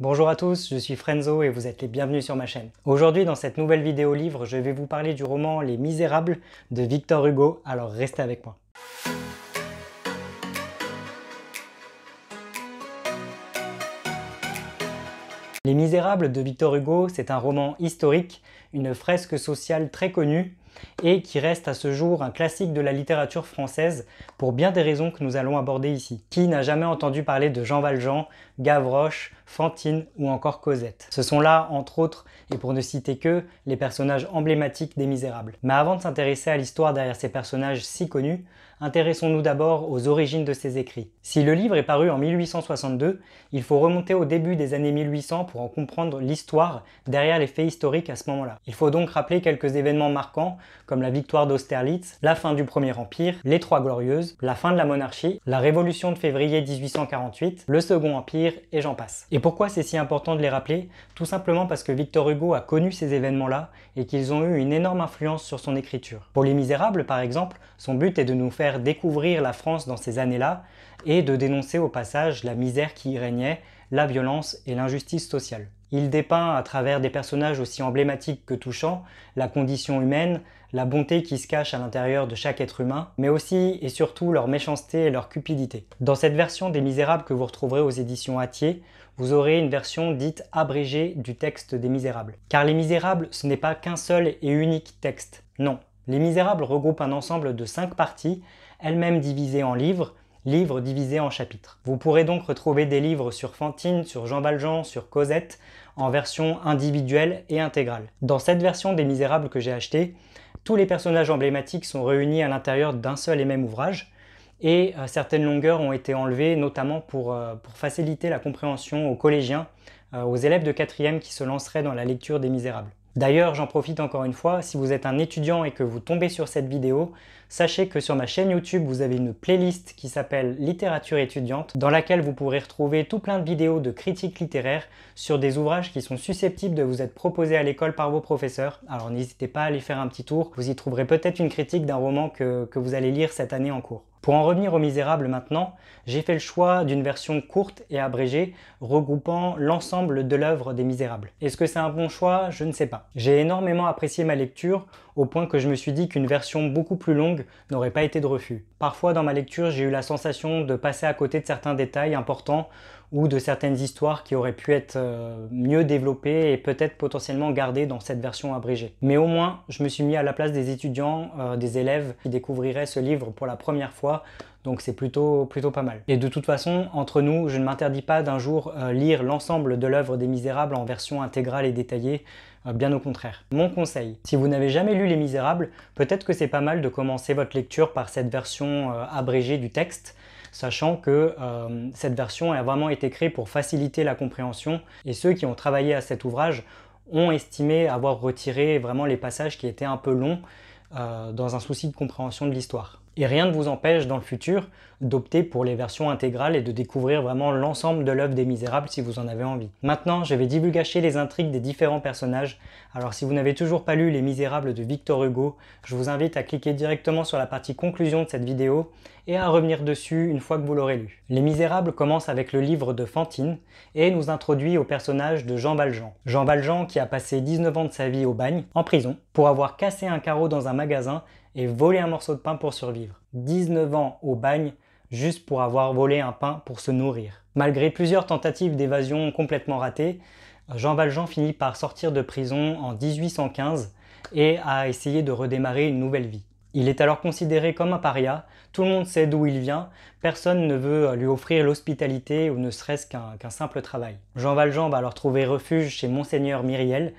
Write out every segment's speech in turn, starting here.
Bonjour à tous, je suis Frenzo et vous êtes les bienvenus sur ma chaîne. Aujourd'hui dans cette nouvelle vidéo livre, je vais vous parler du roman Les Misérables de Victor Hugo, alors restez avec moi. Les Misérables de Victor Hugo, c'est un roman historique, une fresque sociale très connue, et qui reste à ce jour un classique de la littérature française pour bien des raisons que nous allons aborder ici. Qui n'a jamais entendu parler de Jean Valjean, Gavroche, Fantine ou encore Cosette Ce sont là, entre autres, et pour ne citer que, les personnages emblématiques des Misérables. Mais avant de s'intéresser à l'histoire derrière ces personnages si connus, intéressons-nous d'abord aux origines de ses écrits. Si le livre est paru en 1862, il faut remonter au début des années 1800 pour en comprendre l'histoire derrière les faits historiques à ce moment-là. Il faut donc rappeler quelques événements marquants comme la victoire d'Austerlitz, la fin du Premier Empire, les Trois Glorieuses, la fin de la monarchie, la révolution de février 1848, le Second Empire et j'en passe. Et pourquoi c'est si important de les rappeler Tout simplement parce que Victor Hugo a connu ces événements-là et qu'ils ont eu une énorme influence sur son écriture. Pour Les Misérables, par exemple, son but est de nous faire découvrir la France dans ces années-là et de dénoncer au passage la misère qui y régnait, la violence et l'injustice sociale. Il dépeint à travers des personnages aussi emblématiques que touchants la condition humaine, la bonté qui se cache à l'intérieur de chaque être humain, mais aussi et surtout leur méchanceté et leur cupidité. Dans cette version des Misérables que vous retrouverez aux éditions Hatier, vous aurez une version dite abrégée du texte des Misérables. Car les Misérables, ce n'est pas qu'un seul et unique texte. Non, les Misérables regroupent un ensemble de cinq parties, elles-mêmes divisées en livres, livres divisés en chapitres. Vous pourrez donc retrouver des livres sur Fantine, sur Jean Valjean, sur Cosette, en version individuelle et intégrale. Dans cette version des Misérables que j'ai achetée, tous les personnages emblématiques sont réunis à l'intérieur d'un seul et même ouvrage, et euh, certaines longueurs ont été enlevées, notamment pour, euh, faciliter la compréhension aux collégiens, euh, aux élèves de quatrième qui se lanceraient dans la lecture des Misérables. D'ailleurs, j'en profite encore une fois, si vous êtes un étudiant et que vous tombez sur cette vidéo, sachez que sur ma chaîne YouTube, vous avez une playlist qui s'appelle Littérature étudiante, dans laquelle vous pourrez retrouver tout plein de vidéos de critiques littéraires sur des ouvrages qui sont susceptibles de vous être proposés à l'école par vos professeurs. Alors n'hésitez pas à aller faire un petit tour, vous y trouverez peut-être une critique d'un roman que, que vous allez lire cette année en cours. Pour en revenir aux Misérables maintenant, j'ai fait le choix d'une version courte et abrégée, regroupant l'ensemble de l'œuvre des Misérables. Est-ce que c'est un bon choix Je ne sais pas. J'ai énormément apprécié ma lecture, au point que je me suis dit qu'une version beaucoup plus longue n'aurait pas été de refus. Parfois dans ma lecture, j'ai eu la sensation de passer à côté de certains détails importants ou de certaines histoires qui auraient pu être euh, mieux développées et peut-être potentiellement gardées dans cette version abrégée. Mais au moins, je me suis mis à la place des étudiants, euh, des élèves qui découvriraient ce livre pour la première fois, donc c'est plutôt, plutôt pas mal. Et de toute façon, entre nous, je ne m'interdis pas d'un jour euh, lire l'ensemble de l'œuvre des Misérables en version intégrale et détaillée, bien au contraire. Mon conseil, si vous n'avez jamais lu Les Misérables, peut-être que c'est pas mal de commencer votre lecture par cette version abrégée du texte, sachant que euh, cette version a vraiment été créée pour faciliter la compréhension et ceux qui ont travaillé à cet ouvrage ont estimé avoir retiré vraiment les passages qui étaient un peu longs euh, dans un souci de compréhension de l'histoire. Et rien ne vous empêche dans le futur d'opter pour les versions intégrales et de découvrir vraiment l'ensemble de l'œuvre des Misérables si vous en avez envie. Maintenant, je vais divulgacher les intrigues des différents personnages. Alors si vous n'avez toujours pas lu Les Misérables de Victor Hugo, je vous invite à cliquer directement sur la partie conclusion de cette vidéo et à revenir dessus une fois que vous l'aurez lu. Les Misérables commence avec le livre de Fantine et nous introduit au personnage de Jean Valjean. Jean Valjean qui a passé 19 ans de sa vie au bagne, en prison, pour avoir cassé un carreau dans un magasin et voler un morceau de pain pour survivre. 19 ans au bagne juste pour avoir volé un pain pour se nourrir. Malgré plusieurs tentatives d'évasion complètement ratées, Jean Valjean finit par sortir de prison en 1815 et a essayé de redémarrer une nouvelle vie. Il est alors considéré comme un paria, tout le monde sait d'où il vient, personne ne veut lui offrir l'hospitalité ou ne serait-ce qu'un simple travail. Jean Valjean va alors trouver refuge chez Monseigneur Myriel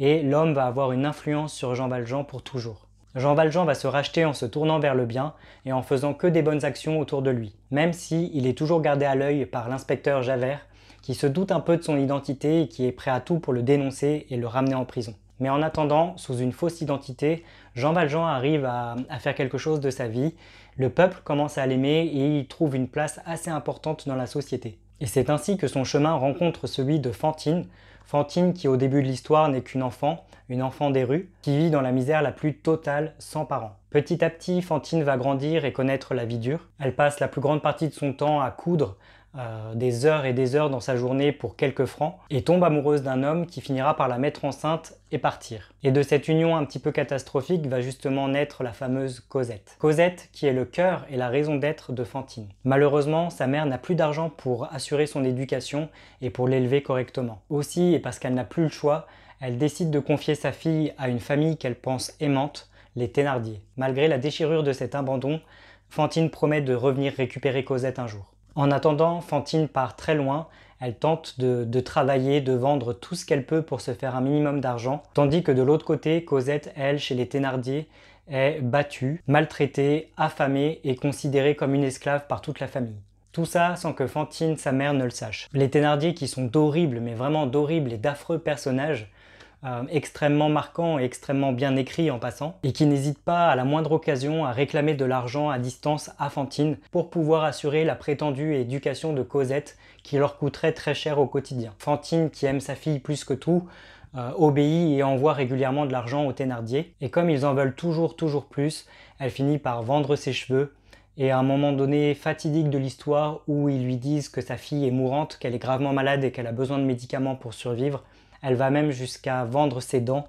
et l'homme va avoir une influence sur Jean Valjean pour toujours. Jean Valjean va se racheter en se tournant vers le bien et en faisant que des bonnes actions autour de lui, même si il est toujours gardé à l'œil par l'inspecteur Javert, qui se doute un peu de son identité et qui est prêt à tout pour le dénoncer et le ramener en prison. Mais en attendant, sous une fausse identité, Jean Valjean arrive à, à faire quelque chose de sa vie. Le peuple commence à l'aimer et il trouve une place assez importante dans la société. Et c'est ainsi que son chemin rencontre celui de Fantine, Fantine, qui au début de l'histoire n'est qu'une enfant, une enfant des rues, qui vit dans la misère la plus totale sans parents. Petit à petit, Fantine va grandir et connaître la vie dure. Elle passe la plus grande partie de son temps à coudre, euh, des heures et des heures dans sa journée pour quelques francs et tombe amoureuse d'un homme qui finira par la mettre enceinte et partir. Et de cette union un petit peu catastrophique va justement naître la fameuse Cosette. Cosette qui est le cœur et la raison d'être de Fantine. Malheureusement, sa mère n'a plus d'argent pour assurer son éducation et pour l'élever correctement. Aussi, et parce qu'elle n'a plus le choix, elle décide de confier sa fille à une famille qu'elle pense aimante, les Thénardier. Malgré la déchirure de cet abandon, Fantine promet de revenir récupérer Cosette un jour. En attendant, Fantine part très loin, elle tente de, travailler, de vendre tout ce qu'elle peut pour se faire un minimum d'argent, tandis que de l'autre côté, Cosette, elle, chez les Thénardier, est battue, maltraitée, affamée et considérée comme une esclave par toute la famille. Tout ça sans que Fantine, sa mère, ne le sache. Les Thénardier, qui sont d'horribles, mais vraiment d'horribles et d'affreux personnages, euh, extrêmement marquant et extrêmement bien écrit en passant, et qui n'hésite pas à la moindre occasion à réclamer de l'argent à distance à Fantine pour pouvoir assurer la prétendue éducation de Cosette qui leur coûterait très cher au quotidien. Fantine, qui aime sa fille plus que tout, euh, obéit et envoie régulièrement de l'argent aux Thénardier, et comme ils en veulent toujours toujours plus, elle finit par vendre ses cheveux et à un moment donné fatidique de l'histoire où ils lui disent que sa fille est mourante, qu'elle est gravement malade et qu'elle a besoin de médicaments pour survivre, elle va même jusqu'à vendre ses dents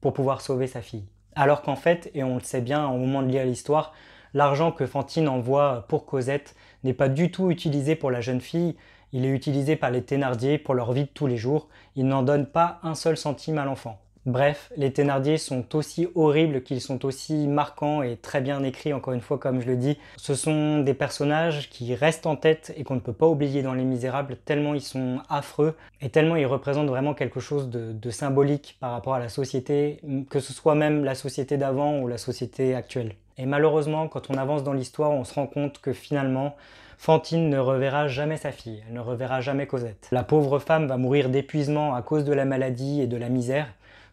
pour pouvoir sauver sa fille. Alors qu'en fait, et on le sait bien au moment de lire l'histoire, l'argent que Fantine envoie pour Cosette n'est pas du tout utilisé pour la jeune fille, il est utilisé par les Thénardier pour leur vie de tous les jours, ils n'en donnent pas un seul centime à l'enfant. Bref, les Thénardier sont aussi horribles qu'ils sont aussi marquants et très bien écrits, encore une fois, comme je le dis. Ce sont des personnages qui restent en tête et qu'on ne peut pas oublier dans Les Misérables, tellement ils sont affreux et tellement ils représentent vraiment quelque chose de, de symbolique par rapport à la société, que ce soit même la société d'avant ou la société actuelle. Et malheureusement, quand on avance dans l'histoire, on se rend compte que finalement, Fantine ne reverra jamais sa fille, elle ne reverra jamais Cosette. La pauvre femme va mourir d'épuisement à cause de la maladie et de la misère,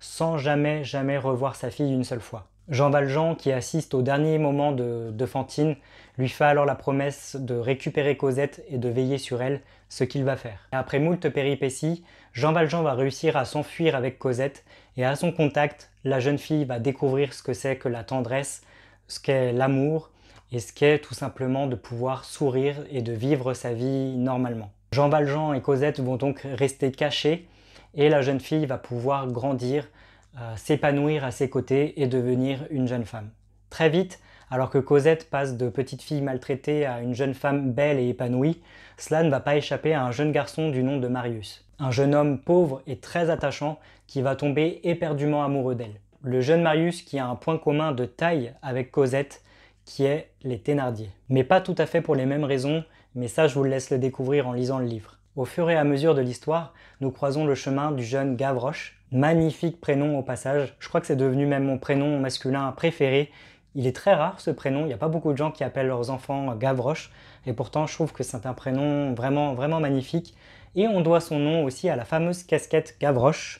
sans jamais, jamais revoir sa fille une seule fois. Jean Valjean, qui assiste au dernier moment de, Fantine, lui fait alors la promesse de récupérer Cosette et de veiller sur elle, ce qu'il va faire. Après moult péripéties, Jean Valjean va réussir à s'enfuir avec Cosette, et à son contact, la jeune fille va découvrir ce que c'est que la tendresse, ce qu'est l'amour, et ce qu'est tout simplement de pouvoir sourire et de vivre sa vie normalement. Jean Valjean et Cosette vont donc rester cachés et la jeune fille va pouvoir grandir, euh, s'épanouir à ses côtés et devenir une jeune femme. Très vite, alors que Cosette passe de petite fille maltraitée à une jeune femme belle et épanouie, cela ne va pas échapper à un jeune garçon du nom de Marius. Un jeune homme pauvre et très attachant qui va tomber éperdument amoureux d'elle. Le jeune Marius qui a un point commun de taille avec Cosette, qui est les Thénardier. Mais pas tout à fait pour les mêmes raisons, mais ça je vous laisse le découvrir en lisant le livre. Au fur et à mesure de l'histoire, nous croisons le chemin du jeune Gavroche, magnifique prénom au passage, je crois que c'est devenu même mon prénom masculin préféré. Il est très rare ce prénom, il n'y a pas beaucoup de gens qui appellent leurs enfants Gavroche, et pourtant je trouve que c'est un prénom vraiment, vraiment magnifique. Et on doit son nom aussi à la fameuse casquette Gavroche,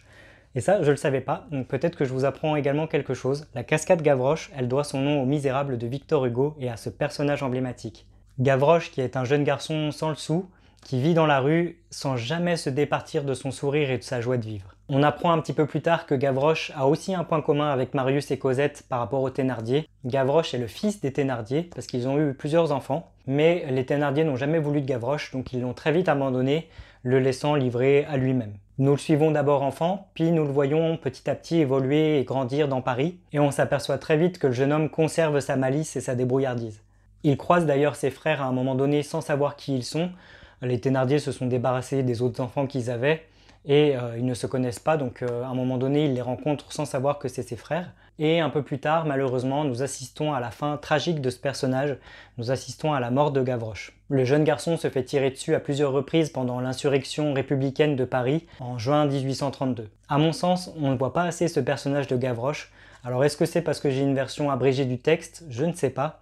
et ça, je ne le savais pas, donc peut-être que je vous apprends également quelque chose. La casquette Gavroche, elle doit son nom au misérable de Victor Hugo et à ce personnage emblématique. Gavroche, qui est un jeune garçon sans le sou, qui vit dans la rue sans jamais se départir de son sourire et de sa joie de vivre. On apprend un petit peu plus tard que Gavroche a aussi un point commun avec Marius et Cosette par rapport aux Thénardier. Gavroche est le fils des Thénardier parce qu'ils ont eu plusieurs enfants, mais les Thénardier n'ont jamais voulu de Gavroche, donc ils l'ont très vite abandonné, le laissant livrer à lui-même. Nous le suivons d'abord enfant, puis nous le voyons petit à petit évoluer et grandir dans Paris, et on s'aperçoit très vite que le jeune homme conserve sa malice et sa débrouillardise. Il croise d'ailleurs ses frères à un moment donné sans savoir qui ils sont, les Thénardier se sont débarrassés des autres enfants qu'ils avaient et euh, ils ne se connaissent pas, donc euh, à un moment donné, ils les rencontrent sans savoir que c'est ses frères. Et un peu plus tard, malheureusement, nous assistons à la fin tragique de ce personnage, nous assistons à la mort de Gavroche. Le jeune garçon se fait tirer dessus à plusieurs reprises pendant l'insurrection républicaine de Paris en juin 1832. À mon sens, on ne voit pas assez ce personnage de Gavroche. Alors est-ce que c'est parce que j'ai une version abrégée du texte Je ne sais pas.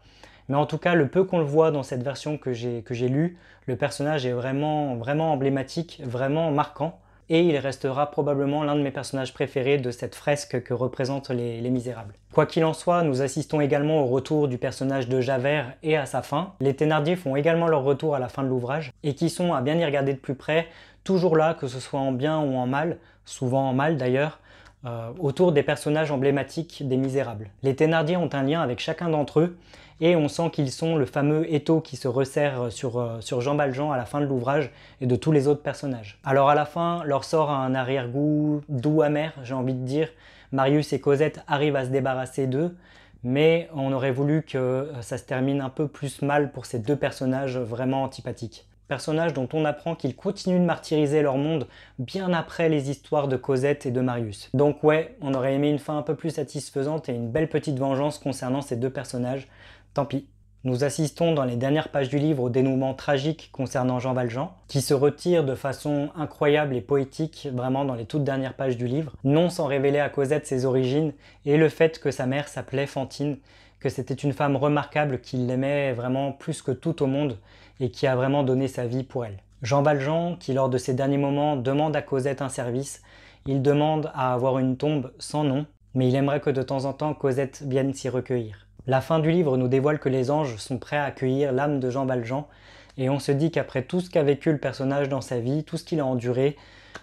Mais en tout cas, le peu qu'on le voit dans cette version que j'ai lue, le personnage est vraiment, vraiment emblématique, vraiment marquant. Et il restera probablement l'un de mes personnages préférés de cette fresque que représentent les, Misérables. Quoi qu'il en soit, nous assistons également au retour du personnage de Javert et à sa fin. Les Thénardier font également leur retour à la fin de l'ouvrage, et qui sont, à bien y regarder de plus près, toujours là, que ce soit en bien ou en mal, souvent en mal d'ailleurs, euh, autour des personnages emblématiques des Misérables. Les Thénardier ont un lien avec chacun d'entre eux, et on sent qu'ils sont le fameux étau qui se resserre euh, sur, euh, sur Jean Valjean à la fin de l'ouvrage et de tous les autres personnages. Alors à la fin, leur sort a un arrière-goût doux amer, j'ai envie de dire. Marius et Cosette arrivent à se débarrasser d'eux, mais on aurait voulu que euh, ça se termine un peu plus mal pour ces deux personnages vraiment antipathiques personnages dont on apprend qu'ils continuent de martyriser leur monde bien après les histoires de Cosette et de Marius. Donc ouais, on aurait aimé une fin un peu plus satisfaisante et une belle petite vengeance concernant ces deux personnages. Tant pis. Nous assistons dans les dernières pages du livre au dénouement tragique concernant Jean Valjean, qui se retire de façon incroyable et poétique vraiment dans les toutes dernières pages du livre, non sans révéler à Cosette ses origines et le fait que sa mère s'appelait Fantine, que c'était une femme remarquable qui l'aimait vraiment plus que tout au monde et qui a vraiment donné sa vie pour elle. Jean Valjean, qui lors de ses derniers moments demande à Cosette un service, il demande à avoir une tombe sans nom, mais il aimerait que de temps en temps Cosette vienne s'y recueillir. La fin du livre nous dévoile que les anges sont prêts à accueillir l'âme de Jean Valjean, et on se dit qu'après tout ce qu'a vécu le personnage dans sa vie, tout ce qu'il a enduré,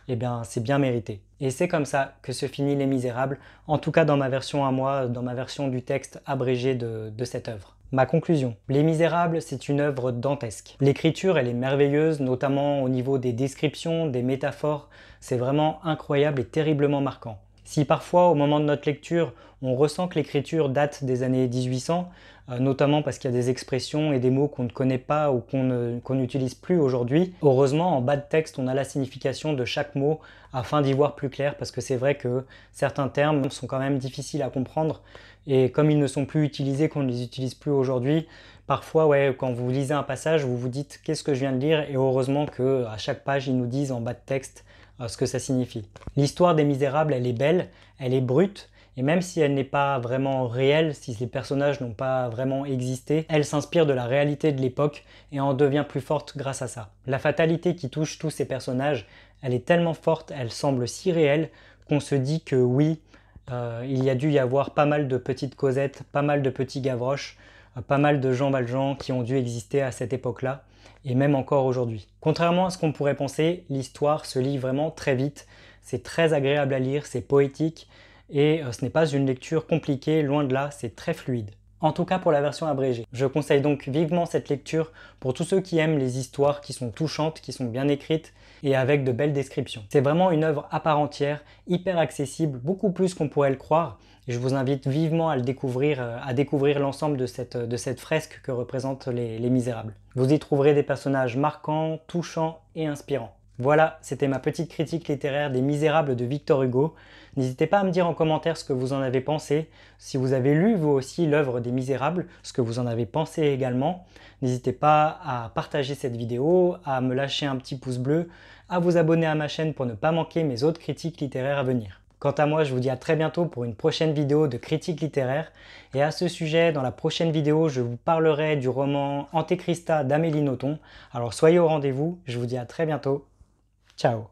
eh bien c'est bien mérité. Et c'est comme ça que se finit Les Misérables, en tout cas dans ma version à moi, dans ma version du texte abrégé de, de cette œuvre. Ma conclusion. Les Misérables, c'est une œuvre dantesque. L'écriture, elle est merveilleuse, notamment au niveau des descriptions, des métaphores. C'est vraiment incroyable et terriblement marquant. Si parfois, au moment de notre lecture, on ressent que l'écriture date des années 1800, euh, notamment parce qu'il y a des expressions et des mots qu'on ne connaît pas ou qu'on n'utilise plus aujourd'hui. Heureusement, en bas de texte, on a la signification de chaque mot afin d'y voir plus clair, parce que c'est vrai que certains termes sont quand même difficiles à comprendre, et comme ils ne sont plus utilisés, qu'on ne les utilise plus aujourd'hui, parfois, quand vous lisez un passage, vous vous dites qu'est-ce que je viens de lire, et heureusement qu'à chaque page, ils nous disent en bas de texte euh, ce que ça signifie. L'histoire des Misérables, elle est belle, elle est brute, et même si elle n'est pas vraiment réelle, si les personnages n'ont pas vraiment existé, elle s'inspire de la réalité de l'époque et en devient plus forte grâce à ça. La fatalité qui touche tous ces personnages, elle est tellement forte, elle semble si réelle, qu'on se dit que oui, euh, il y a dû y avoir pas mal de petites Cosettes, pas mal de petits Gavroches, euh, pas mal de Jean Valjean qui ont dû exister à cette époque-là et même encore aujourd'hui. Contrairement à ce qu'on pourrait penser, l'histoire se lit vraiment très vite, c'est très agréable à lire, c'est poétique, et euh, ce n'est pas une lecture compliquée, loin de là, c'est très fluide. En tout cas pour la version abrégée. Je conseille donc vivement cette lecture pour tous ceux qui aiment les histoires qui sont touchantes, qui sont bien écrites et avec de belles descriptions. C'est vraiment une œuvre à part entière, hyper accessible, beaucoup plus qu'on pourrait le croire. Et je vous invite vivement à découvrir, euh, à découvrir l'ensemble euh, de cette, fresque que représentent les Misérables. Vous y trouverez des personnages marquants, touchants et inspirants. Voilà, c'était ma petite critique littéraire des Misérables de Victor Hugo. N'hésitez pas à me dire en commentaire ce que vous en avez pensé, si vous avez lu vous aussi l'œuvre des Misérables, ce que vous en avez pensé également. N'hésitez pas à partager cette vidéo, à me lâcher un petit pouce bleu, à vous abonner à ma chaîne pour ne pas manquer mes autres critiques littéraires à venir. Quant à moi, je vous dis à très bientôt pour une prochaine vidéo de critique littéraire. Et à ce sujet, dans la prochaine vidéo, je vous parlerai du roman Antéchrista d'Amélie Nothomb. Alors soyez au rendez-vous, je vous dis à très bientôt. Ciao